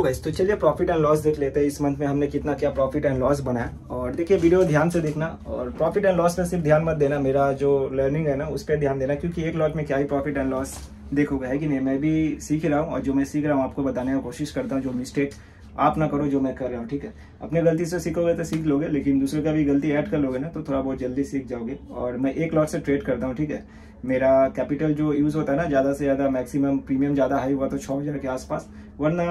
hello guys तो चलिए profit and loss देख लेते हैं इस मंथ में हमने कितना क्या प्रॉफिट एंड लॉस बनाया और देखिए वीडियो ध्यान से देखना और प्रॉफिट एंड लॉस में सिर्फ ध्यान मत देना मेरा जो लर्निंग है ना उस पर ध्यान देना क्योंकि एक लॉट में क्या ही प्रॉफिट एंड लॉस देखोगे है कि नहीं मैं भी सीख रहा हूँ और जो मैं सीख रहा हूँ आपको बताने की कोशिश करता हूँ जो मिस्टेक आप ना करो जो मैं कर रहा हूँ ठीक है अपने गलती से सीखोगे तो सीख लोगे लेकिन दूसरे का भी गलती ऐड कर लोगे ना तो थोड़ा बहुत जल्दी सीख जाओगे और मैं एक लॉट से ट्रेड करता हूँ ठीक है मेरा कैपिटल जो यूज़ होता है ना ज़्यादा से ज़्यादा मैक्सिमम प्रीमियम ज़्यादा हाई हुआ तो छः हज़ार के आसपास वरना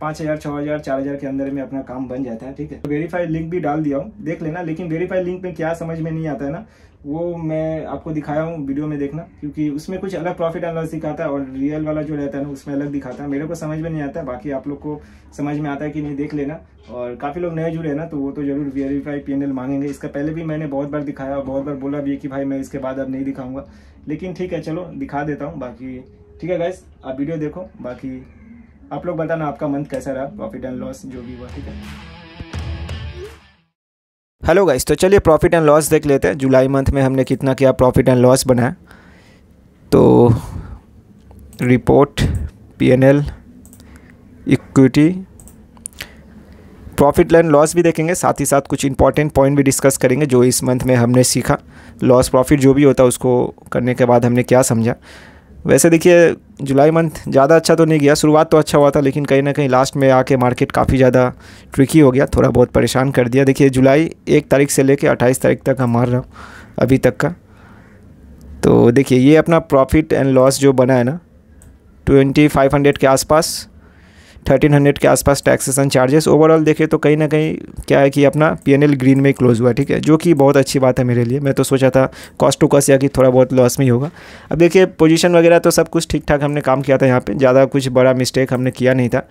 पाँच हज़ार छः हज़ार चार हज़ार के अंदर में अपना काम बन जाता है ठीक है तो वेरीफाइड लिंक भी डाल दिया हूँ देख लेना लेकिन वेरीफाइड लिंक में क्या समझ में नहीं आता है ना वो मैं आपको दिखाया हूँ वीडियो में देखना क्योंकि उसमें कुछ अलग प्रॉफिट एंड सिखाता दिखाता है और रियल वाला जो रहता है ना उसमें अलग दिखाता है मेरे को समझ में नहीं आता बाकी आप लोग को समझ में आता है कि नहीं देख लेना और काफ़ी लोग नए जुड़े हैं ना तो वो तो जरूर वेरीफाई पी मांगेंगे इसका पहले भी मैंने बहुत बार दिखाया और बहुत बार बोला भी है कि भाई मैं इसके बाद अब नहीं दिखाऊंगा लेकिन ठीक है चलो दिखा देता हूँ बाकी ठीक है गैस आप वीडियो देखो बाकी आप लोग बताना आपका मंथ कैसा रहा प्रॉफिट एंड लॉस जो भी हुआ ठीक है हेलो गाइस तो चलिए प्रॉफिट एंड लॉस देख लेते हैं जुलाई मंथ में हमने कितना किया प्रॉफिट एंड लॉस बनाया तो report PNL equity profit and loss भी देखेंगे साथ ही साथ कुछ इंपॉर्टेंट पॉइंट भी डिस्कस करेंगे जो इस मंथ में हमने सीखा लॉस प्रॉफिट जो भी होता है उसको करने के बाद हमने क्या समझा वैसे देखिए जुलाई मंथ ज़्यादा अच्छा तो नहीं गया शुरुआत तो अच्छा हुआ था लेकिन कहीं ना कहीं लास्ट में आके मार्केट काफ़ी ज़्यादा ट्रिकी हो गया थोड़ा बहुत परेशान कर दिया देखिए जुलाई एक तारीख से लेकर अट्ठाईस तारीख तक हम मार रहा हूँ अभी तक का तो देखिए ये अपना प्रॉफिट एंड लॉस जो बना है ना ट्वेंटी फाइव हंड्रेड के आसपास थर्टीन हंड्रेड के आसपास टैक्सेस एंड चार्जेस ओवरऑल देखें तो कहीं ना कहीं क्या है कि अपना पी ग्रीन में क्लोज हुआ ठीक है जो कि बहुत अच्छी बात है मेरे लिए मैं तो सोचा था कॉस्ट टू कॉस्ट या कि थोड़ा बहुत लॉस में ही होगा अब देखिए पोजीशन वगैरह तो सब कुछ ठीक ठाक हमने काम किया था यहाँ पे ज़्यादा कुछ बड़ा मिस्टेक हमने किया नहीं था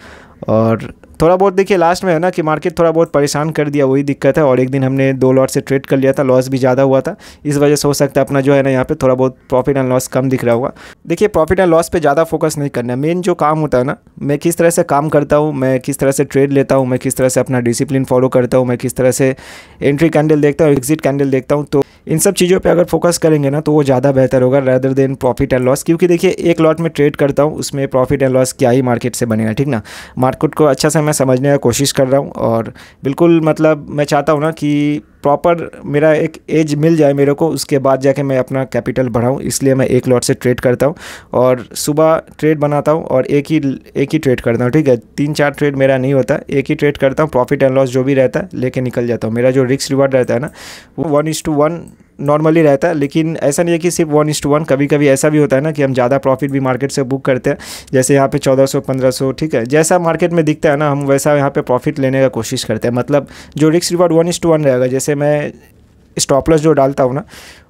और थोड़ा बहुत देखिए लास्ट में है ना कि मार्केट थोड़ा बहुत परेशान कर दिया वही दिक्कत है और एक दिन हमने दो लॉट से ट्रेड कर लिया था लॉस भी ज़्यादा हुआ था इस वजह से हो सकता है अपना जो है ना यहाँ पे थोड़ा बहुत प्रॉफिट एंड लॉस कम दिख रहा होगा देखिए प्रॉफिट एंड लॉस पर ज़्यादा फोकस नहीं करना है मेन जो काम होता है ना मैं किस तरह से काम करता हूँ मैं किस तरह से ट्रेड लेता हूँ मैं किस तरह से अपना डिसिप्लिन फॉलो करता हूँ मैं किस तरह से एंट्री कैंडल देखता हूँ एग्जिट कैंडल देखता हूँ तो इन सब चीज़ों पे अगर फोकस करेंगे ना तो वो ज़्यादा बेहतर होगा rather than profit and loss क्योंकि देखिए एक लॉट में ट्रेड करता हूँ उसमें प्रॉफिट एंड लॉस क्या ही मार्केट से बनेगा ठीक ना मार्केट को अच्छा से मैं समझने का कोशिश कर रहा हूँ और बिल्कुल मतलब मैं चाहता हूँ ना कि प्रॉपर मेरा एक एज मिल जाए मेरे को उसके बाद जाके मैं अपना कैपिटल बढ़ाऊँ इसलिए मैं एक लॉट से ट्रेड करता हूँ और सुबह ट्रेड बनाता हूँ और एक ही एक ही ट्रेड करता हूँ ठीक है तीन चार ट्रेड मेरा नहीं होता एक ही ट्रेड करता हूँ प्रॉफिट एंड लॉस जो भी रहता है लेके निकल जाता हूँ मेरा जो रिक्स रिवार्ड रहता है ना वो one is to one normally रहता है लेकिन ऐसा नहीं है कि सिर्फ वन टू वन कभी कभी ऐसा भी होता है ना कि हम ज़्यादा प्रॉफिट भी मार्केट से बुक करते हैं जैसे यहाँ पे 1400 1500 ठीक है जैसा मार्केट में दिखता है ना हम वैसा यहाँ पे प्रॉफिट लेने का कोशिश करते हैं मतलब जो रिक्स रिवॉर्ड वन टू वन रहेगा जैसे मैं स्टॉपलस जो डालता हूँ ना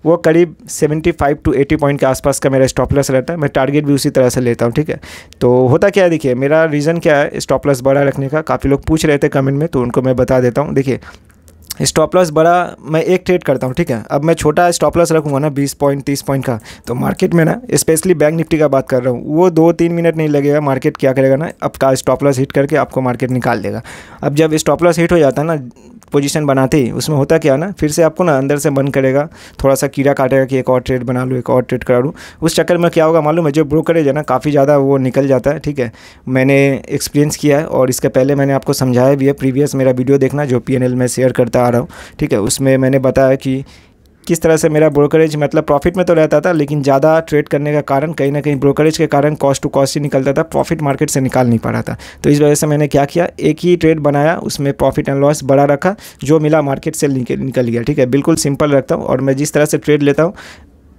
वो करीब 75 टू 80 पॉइंट के आसपास का मेरा स्टॉपलस रहता है मैं टारगेट भी उसी तरह से लेता हूँ ठीक है तो होता क्या है देखिए मेरा रीज़न क्या है स्टॉपलस बड़ा रखने का काफ़ी लोग पूछ रहे थे कमेंट में तो उनको मैं बता देता हूँ देखिए स्टॉप लॉस बड़ा मैं एक ट्रेड करता हूँ ठीक है अब मैं छोटा स्टॉप लॉस रखूँगा ना बीस पॉइंट तीस पॉइंट का तो मार्केट में ना स्पेशली बैंक निफ्टी का बात कर रहा हूँ वो दो तीन मिनट नहीं लगेगा मार्केट क्या करेगा ना आपका स्टॉप लॉस हिट करके आपको मार्केट निकाल देगा अब जब स्टॉप लॉस हिट हो जाता है ना पोजिशन बनाते ही उसमें होता क्या ना फिर से आपको ना अंदर से मन करेगा थोड़ा सा कीड़ा काटेगा कि एक और ट्रेड बना लूँ एक और ट्रेड करा लूँ उस चक्कर में क्या होगा मालूम है जो ब्रोकरेज है ना काफ़ी ज़्यादा वो निकल जाता है ठीक है मैंने एक्सपीरियंस किया है और इसके पहले मैंने आपको समझाया भी है प्रीवियस मेरा वीडियो देखना जो पी में शेयर करता रहा हूँ ठीक है उसमें मैंने बताया कि किस तरह से मेरा ब्रोकरेज मतलब प्रॉफिट में तो रहता था लेकिन ज़्यादा ट्रेड करने का कारण कहीं ना कहीं ब्रोकरेज के कारण कॉस्ट टू कॉस्ट ही निकलता था प्रॉफिट मार्केट से निकाल नहीं पा रहा था तो इस वजह से मैंने क्या किया एक ही ट्रेड बनाया उसमें प्रॉफिट एंड लॉस बड़ा रखा जो मिला मार्केट से निकल गया ठीक है बिल्कुल सिंपल रखता हूँ और मैं जिस तरह से ट्रेड लेता हूँ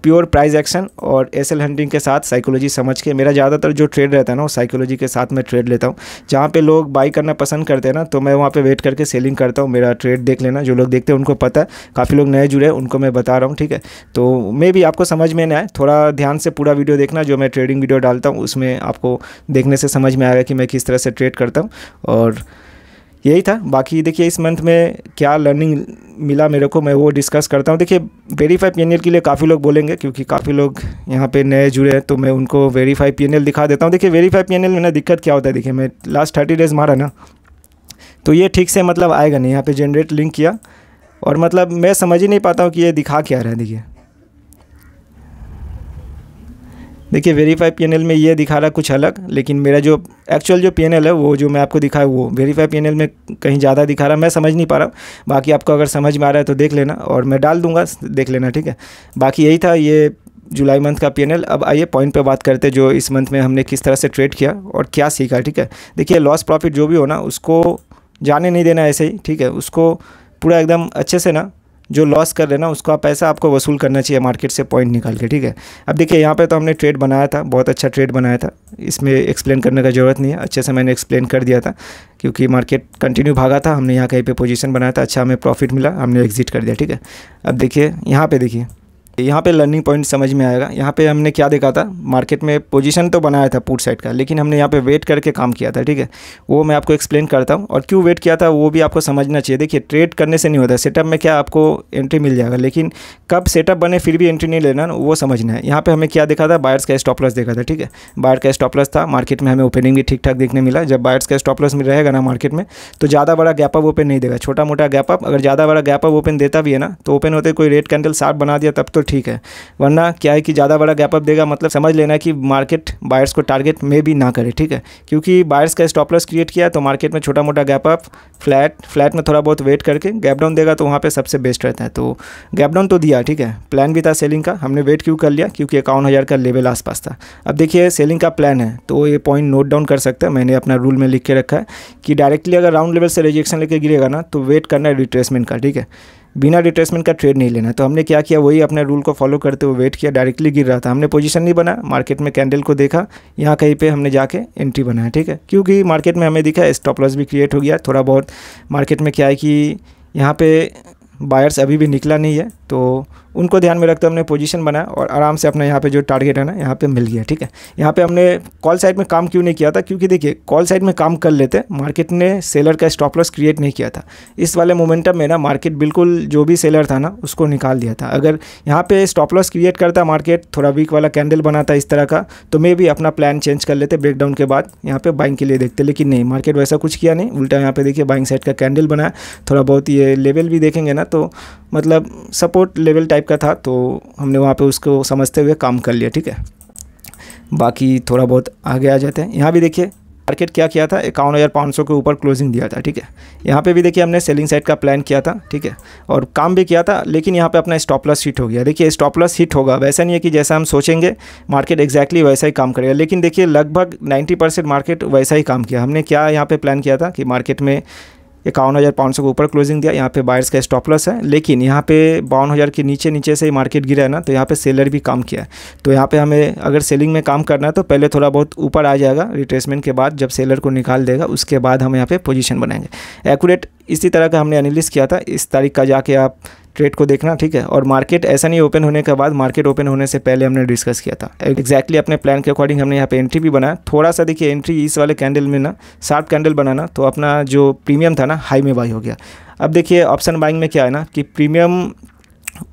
प्योर प्राइस एक्शन और एस एल हंटिंग के साथ साइकोलॉजी समझ के मेरा ज़्यादातर जो ट्रेड रहता है ना वो साइकोलॉजी के साथ मैं ट्रेड लेता हूँ जहाँ पे लोग बाई करना पसंद करते हैं ना तो मैं वहाँ पे वेट करके सेलिंग करता हूँ मेरा ट्रेड देख लेना जो लोग देखते हैं उनको पता है काफ़ी लोग नए जुड़े उनको मैं बता रहा हूँ ठीक है तो मे भी आपको समझ में नहीं आए थोड़ा ध्यान से पूरा वीडियो देखना जो मैं ट्रेडिंग वीडियो डालता हूँ उसमें आपको देखने से समझ में आएगा कि मैं किस तरह से ट्रेड करता हूँ और यही था बाकी देखिए इस मंथ में क्या लर्निंग मिला मेरे को मैं वो डिस्कस करता हूँ देखिए वेरीफाई पी के लिए काफ़ी लोग बोलेंगे क्योंकि काफ़ी लोग यहाँ पे नए जुड़े हैं तो मैं उनको वेरीफाई पी दिखा देता हूँ देखिए वेरीफाई पी में ना दिक्कत क्या होता है देखिए मैं लास्ट थर्टी डेज़ मारा ना तो ये ठीक से मतलब आएगा नहीं यहाँ पर जनरेट लिंक किया और मतलब मैं समझ ही नहीं पाता हूँ कि ये दिखा क्या रहा है देखिए देखिए वेरीफाई पी में ये दिखा रहा कुछ अलग लेकिन मेरा जो एक्चुअल जो पी है वो जो मैं आपको दिखाया वो वेरीफाई पी में कहीं ज़्यादा दिखा रहा मैं समझ नहीं पा रहा हूँ बाकी आपको अगर समझ में आ रहा है तो देख लेना और मैं डाल दूंगा देख लेना ठीक है बाकी यही था ये जुलाई मंथ का पी अब आइए पॉइंट पे बात करते हैं जो इस मंथ में हमने किस तरह से ट्रेड किया और क्या सीखा ठीक है देखिए लॉस प्रॉफिट जो भी हो ना उसको जाने नहीं देना ऐसे ही ठीक है उसको पूरा एकदम अच्छे से ना जो लॉस कर रहे ना उसका पैसा आपको वसूल करना चाहिए मार्केट से पॉइंट निकाल के ठीक है अब देखिए यहाँ पे तो हमने ट्रेड बनाया था बहुत अच्छा ट्रेड बनाया था इसमें एक्सप्लेन करने का ज़रूरत नहीं है अच्छे से मैंने एक्सप्लेन कर दिया था क्योंकि मार्केट कंटिन्यू भागा था हमने यहाँ कहीं पर पोजिशन बनाया था अच्छा हमें प्रॉफिट मिला हमने एग्जिट कर दिया ठीक है अब देखिए यहाँ पर देखिए यहाँ पे लर्निंग पॉइंट समझ में आएगा यहाँ पे हमने क्या देखा था मार्केट में पोजीशन तो बनाया था पुट साइड का लेकिन हमने यहाँ पे वेट करके काम किया था ठीक है वो मैं आपको एक्सप्लेन करता हूँ और क्यों वेट किया था वो भी आपको समझना चाहिए देखिए ट्रेड करने से नहीं होता सेटअप में क्या आपको एंट्री मिल जाएगा लेकिन कब सेटअप बने फिर भी एंट्री नहीं लेना वो समझना है यहाँ पर हमें क्या देखा था बायर्स का स्टॉपलस देखा था ठीक है बायर का स्टॉपलस था मार्केट में हमें ओपनिंग भी ठीक ठाक देखने मिला जब बायर्स का स्टॉपलस में रहेगा ना मार्केट में तो ज़्यादा बड़ा गैपअप ओपन नहीं देगा छोटा मोटा गैपअप अगर ज़्यादा बड़ा गैपअप ओपन देता भी है ना तो ओपन होते कोई रेड कैंडल साफ बना दिया तब तो ठीक है वरना क्या है कि ज़्यादा बड़ा गैप अप देगा मतलब समझ लेना कि मार्केट बायर्स को टारगेट में भी ना करे ठीक है क्योंकि बायर्स का स्टॉप लॉस क्रिएट किया तो मार्केट में छोटा मोटा गैप अप फ्लैट फ्लैट में थोड़ा बहुत वेट करके गैप डाउन देगा तो वहाँ पर सबसे बेस्ट रहता है तो गैप डाउन तो दिया ठीक है प्लान भी था सेलिंग का हमने वेट क्यों कर लिया क्योंकि इक्यावन हज़ार का लेवल आसपास था अब देखिए सेलिंग का प्लान है तो ये पॉइंट नोट डाउन कर सकते हैं मैंने अपना रूल में लिख के रखा है कि डायरेक्टली अगर राउंड लेवल से रिजेक्शन लेकर गिरेगा ना तो वेट करना है रिट्रेसमेंट का ठीक है बिना रिट्रेसमेंट का ट्रेड नहीं लेना तो हमने क्या किया वही अपने रूल को फॉलो करते हुए वेट किया डायरेक्टली गिर रहा था हमने पोजीशन नहीं बना मार्केट में कैंडल को देखा यहाँ कहीं पे हमने जाके एंट्री बनाया ठीक है क्योंकि मार्केट में हमें दिखा स्टॉप लॉस भी क्रिएट हो गया थोड़ा बहुत मार्केट में क्या है कि यहाँ पर बायर्स अभी भी निकला नहीं है तो उनको ध्यान में रखते हमने पोजीशन बनाया और आराम से अपना यहाँ पे जो टारगेट है ना यहाँ पे मिल गया ठीक है यहाँ पे हमने कॉल साइड में काम क्यों नहीं किया था क्योंकि देखिए कॉल साइड में काम कर लेते मार्केट ने सेलर का स्टॉप लॉस क्रिएट नहीं किया था इस वाले मोमेंटम में ना मार्केट बिल्कुल जो भी सेलर था ना उसको निकाल दिया था अगर यहाँ पर स्टॉप लॉस क्रिएट करता मार्केट थोड़ा वीक वाला कैंडल बनाता इस तरह का तो मे भी अपना प्लान चेंज कर लेते ब्रेकडाउन के बाद यहाँ पे बाइंग के लिए देखते लेकिन नहीं मार्केट वैसा कुछ किया नहीं उल्टा यहाँ पर देखिए बाइंग साइड का कैंडल बनाया थोड़ा बहुत ये लेवल भी देखेंगे ना तो मतलब सपोर्ट लेवल टाइप का था तो हमने वहाँ पे उसको समझते हुए काम कर लिया ठीक है बाकी थोड़ा बहुत आगे आ जाते हैं यहाँ भी देखिए मार्केट क्या किया था इक्यावन हज़ार पाँच सौ के ऊपर क्लोजिंग दिया था ठीक है यहाँ पे भी देखिए हमने सेलिंग साइड का प्लान किया था ठीक है और काम भी किया था लेकिन यहाँ पे अपना स्टॉप लॉस हिट हो गया देखिए स्टॉप लॉस हिट होगा वैसा नहीं है कि जैसा हम सोचेंगे मार्केट एक्जैक्टली वैसा ही काम करेगा लेकिन देखिए लगभग नाइन्टी मार्केट वैसा ही काम किया हमने क्या यहाँ पर प्लान किया था कि मार्केट में इक्यावन हज़ार पाँच सौ के ऊपर क्लोजिंग दिया यहाँ पे बायर्स का स्टॉप लॉस है लेकिन यहाँ पे बावन हज़ार के नीचे नीचे से मार्केट गिरा है ना तो यहाँ पे सेलर भी काम किया है तो यहाँ पे हमें अगर सेलिंग में काम करना है तो पहले थोड़ा बहुत ऊपर आ जाएगा रिट्रेसमेंट के बाद जब सेलर को निकाल देगा उसके बाद हम यहाँ पर पोजिशन बनाएंगे एकूरेट इसी तरह का हमने एनालिस किया था इस तारीख का जाके आप ट्रेड को देखना ठीक है और मार्केट ऐसा नहीं ओपन होने के बाद मार्केट ओपन होने से पहले हमने डिस्कस किया था एग्जैक्टली अपने प्लान के अकॉर्डिंग हमने यहाँ पे एंट्री भी बनाया थोड़ा सा देखिए एंट्री इस वाले कैंडल में ना शार्प कैंडल बनाना तो अपना जो प्रीमियम था ना हाई में बाई हो गया अब देखिए ऑप्शन बाइंग में क्या है ना कि प्रीमियम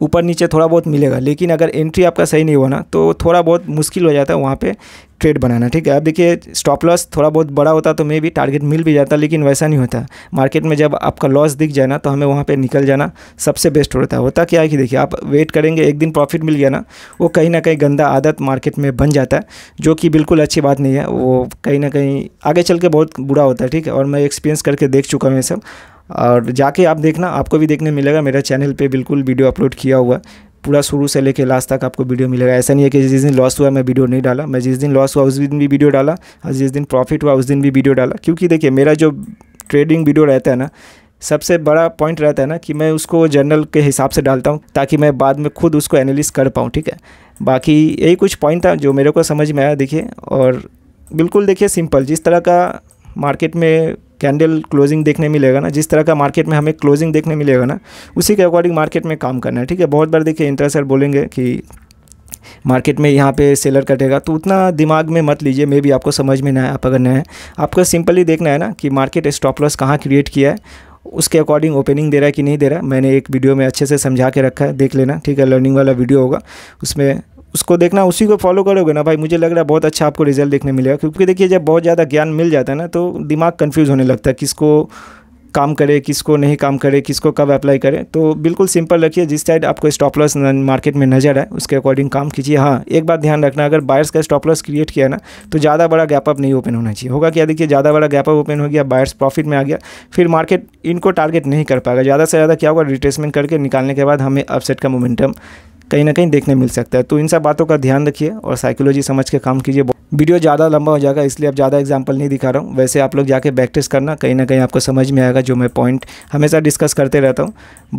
ऊपर नीचे थोड़ा बहुत मिलेगा लेकिन अगर एंट्री आपका सही नहीं हुआ ना तो थोड़ा बहुत मुश्किल हो जाता है वहाँ पे ट्रेड बनाना ठीक है अब देखिए स्टॉप लॉस थोड़ा बहुत बड़ा होता तो मे भी टारगेट मिल भी जाता लेकिन वैसा नहीं होता मार्केट में जब आपका लॉस दिख जाए ना तो हमें वहाँ पे निकल जाना सबसे बेस्ट होता है होता क्या है कि देखिए आप वेट करेंगे एक दिन प्रॉफिट मिल गया ना वो कहीं ना कहीं गंदा आदत मार्केट में बन जाता है जो कि बिल्कुल अच्छी बात नहीं है वो कहीं ना कहीं आगे चल के बहुत बुरा होता है ठीक है और मैं एक्सपीरियंस करके देख चुका हूँ ये सब और जाके आप देखना आपको भी देखने मिलेगा मेरा चैनल पे बिल्कुल वीडियो अपलोड किया हुआ पूरा शुरू से लेके लास्ट तक आपको वीडियो मिलेगा ऐसा नहीं है कि जिस दिन लॉस हुआ मैं वीडियो नहीं डाला मैं जिस दिन लॉस हुआ उस दिन भी वीडियो डाला और जिस दिन प्रॉफिट हुआ उस दिन भी वीडियो डाला क्योंकि देखिए मेरा जो ट्रेडिंग वीडियो रहता है ना सबसे बड़ा पॉइंट रहता है ना कि मैं उसको जनरल के हिसाब से डालता हूँ ताकि मैं बाद में खुद उसको एनालिस कर पाऊँ ठीक है बाकी यही कुछ पॉइंट था जो मेरे को समझ में आया देखिए और बिल्कुल देखिए सिंपल जिस तरह का मार्केट में कैंडल क्लोजिंग देखने मिलेगा ना जिस तरह का मार्केट में हमें क्लोजिंग देखने मिलेगा ना उसी के अकॉर्डिंग मार्केट में काम करना है ठीक है बहुत बार देखिए इंटरेस्टर बोलेंगे कि मार्केट में यहाँ पे सेलर कटेगा तो उतना दिमाग में मत लीजिए मे भी आपको समझ में ना आए आप अगर नए हैं आपको सिंपली देखना है ना कि मार्केट स्टॉप लॉस कहाँ क्रिएट किया है उसके अकॉर्डिंग ओपनिंग दे रहा है कि नहीं दे रहा है मैंने एक वीडियो में अच्छे से समझा के रखा है देख लेना ठीक है लर्निंग वाला वीडियो होगा उसमें उसको देखना उसी को फॉलो करोगे ना भाई मुझे लग रहा है बहुत अच्छा आपको रिजल्ट देखने मिलेगा क्योंकि देखिए जब बहुत ज़्यादा ज्ञान मिल जाता है ना तो दिमाग कन्फ्यूज़ होने लगता है किसको काम करे किसको नहीं काम करे किसको कब अप्लाई करे तो बिल्कुल सिंपल रखिए जिस साइड आपको स्टॉप लॉस मार्केट में नज़र आए उसके अकॉर्डिंग काम कीजिए हाँ एक बात ध्यान रखना अगर बायर्स का स्टॉप लॉस क्रिएट किया ना तो ज़्यादा बड़ा गैप अप नहीं ओपन होना चाहिए होगा क्या देखिए ज़्यादा बड़ा गैप अप ओपन हो गया बायर्स प्रॉफिट में आ गया फिर मार्केट इनको टारगेट नहीं कर पाएगा ज़्यादा से ज़्यादा क्या होगा रिट्रेसमेंट करके निकालने के बाद हमें अपसेट का मोमेंटम कहीं ना कहीं देखने मिल सकता है तो इन सब बातों का ध्यान रखिए और साइकोलॉजी समझ के काम कीजिए वीडियो ज़्यादा लंबा हो जाएगा इसलिए अब ज़्यादा एग्जाम्पल नहीं दिखा रहा हूँ वैसे आप लोग जाके प्रैक्टिस करना कहीं ना कहीं आपको समझ में आएगा जो मैं पॉइंट हमेशा डिस्कस करते रहता हूँ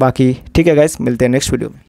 बाकी ठीक है गाइस मिलते हैं नेक्स्ट वीडियो में